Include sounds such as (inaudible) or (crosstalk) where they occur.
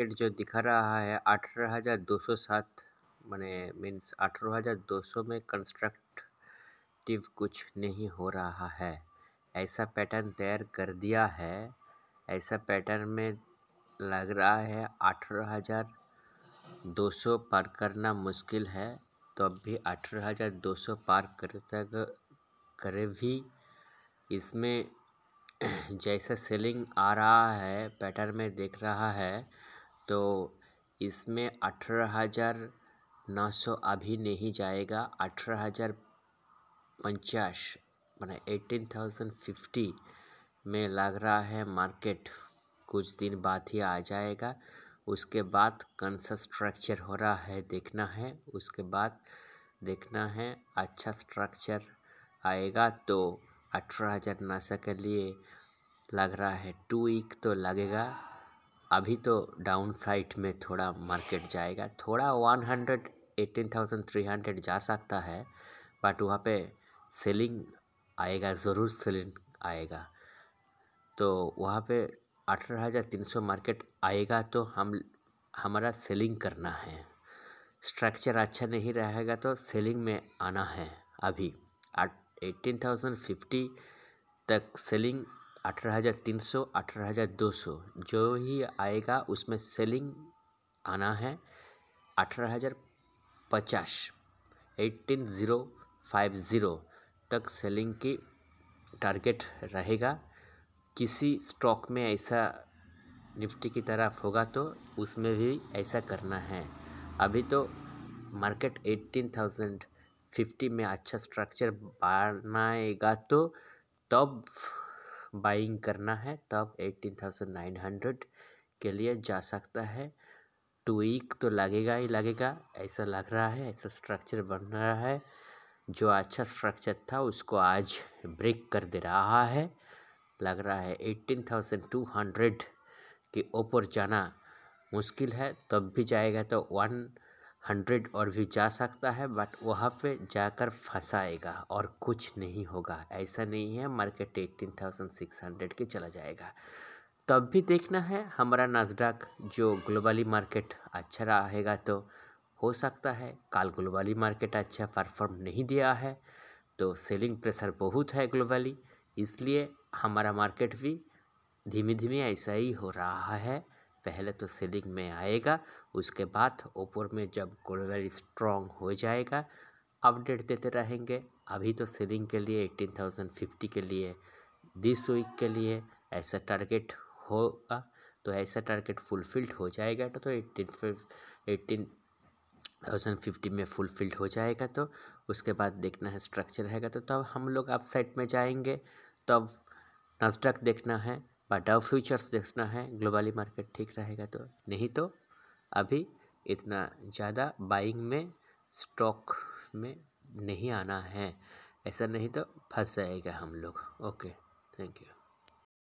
market जो दिखा रहा है अठारह हज़ार दो सौ सात मैंने मीन्स अठारह हज़ार दो सौ में कंस्ट्रक्टिव कुछ नहीं हो रहा है ऐसा पैटर्न तैयार कर दिया है ऐसा पैटर्न में लग रहा है अठारह हज़ार दो सौ पार करना मुश्किल है तो अब भी अठारह हज़ार दो सौ पार कर तक करे भी इसमें (clears throat) जैसा सेलिंग आ रहा है पैटर्न में देख रहा है तो इसमें अठारह हज़ार नौ सौ अभी नहीं जाएगा अठारह हज़ार पचास मैंने एटीन थाउजेंड फिफ्टी में लग रहा है मार्केट कुछ दिन बाद ही आ जाएगा उसके बाद कौन सा स्ट्रक्चर हो रहा है देखना है उसके बाद देखना है अच्छा स्ट्रक्चर आएगा तो अठारह हज़ार नशा के लिए लग रहा है टू वीक तो लगेगा अभी तो डाउन साइड में थोड़ा मार्केट जाएगा थोड़ा one hundred eighteen thousand three hundred जा सकता है बट वहाँ पे सेलिंग आएगा ज़रूर सेलिंग आएगा तो वहाँ पे अठारह हज़ार तीन सौ मार्केट आएगा तो हम हमारा सेलिंग करना है स्ट्रक्चर अच्छा नहीं रहेगा तो सेलिंग में आना है अभी एटीन थाउजेंड फिफ्टी तक सेलिंग अठारह हज़ार तीन सौ अठारह हज़ार दो सौ जो ही आएगा उसमें सेलिंग आना है अठारह हज़ार पचास एट्टीन ज़ीरो फाइव ज़ीरो तक सेलिंग की टारगेट रहेगा किसी स्टॉक में ऐसा निफ्टी की तरफ होगा तो उसमें भी ऐसा करना है अभी तो मार्केट एट्टीन थाउजेंड फिफ्टी में अच्छा स्ट्रक्चर बनाएगा तो तब बाइंग करना है तब एटीन थाउजेंड नाइन हंड्रेड के लिए जा सकता है टू वीक तो लगेगा ही लगेगा ऐसा लग रहा है ऐसा स्ट्रक्चर बन रहा है जो अच्छा स्ट्रक्चर था उसको आज ब्रेक कर दे रहा है लग रहा है एट्टीन थाउजेंड टू हंड्रेड के ऊपर जाना मुश्किल है तब भी जाएगा तो वन हंड्रेड और भी जा सकता है बट वहाँ पे जाकर फंसाएगा और कुछ नहीं होगा ऐसा नहीं है market eighteen thousand six hundred के चला जाएगा तब भी देखना है हमारा नाजडाक जो ग्लोबली मार्केट अच्छा रहेगा तो हो सकता है काल ग्लोबली मार्केट अच्छा परफॉर्म नहीं दिया है तो सेलिंग प्रेशर बहुत है ग्लोबली इसलिए हमारा मार्केट भी धीमे धीमे ऐसा ही हो रहा है पहले तो सीलिंग में आएगा उसके बाद ऊपर में जब गोल्डर स्ट्रॉन्ग हो जाएगा अपडेट देते रहेंगे अभी तो सीलिंग के लिए एटीन थाउजेंड फिफ्टी के लिए दिस वीक के लिए ऐसा टारगेट होगा तो ऐसा टारगेट फुलफिल्ड हो जाएगा तो तो एटीन एटीन थाउजेंड फिफ्टी में फुलफिल्ड हो जाएगा तो उसके बाद देखना है स्ट्रक्चर रहेगा तो तब तो हम लोग अपसाइड में जाएंगे तब तो नस्डक देखना है बट डाउ फ्यूचर्स देखना है ग्लोबली मार्केट ठीक रहेगा तो नहीं तो अभी इतना ज़्यादा बाइंग में स्टॉक में नहीं आना है ऐसा नहीं तो फंस जाएगा हम लोग ओके थैंक यू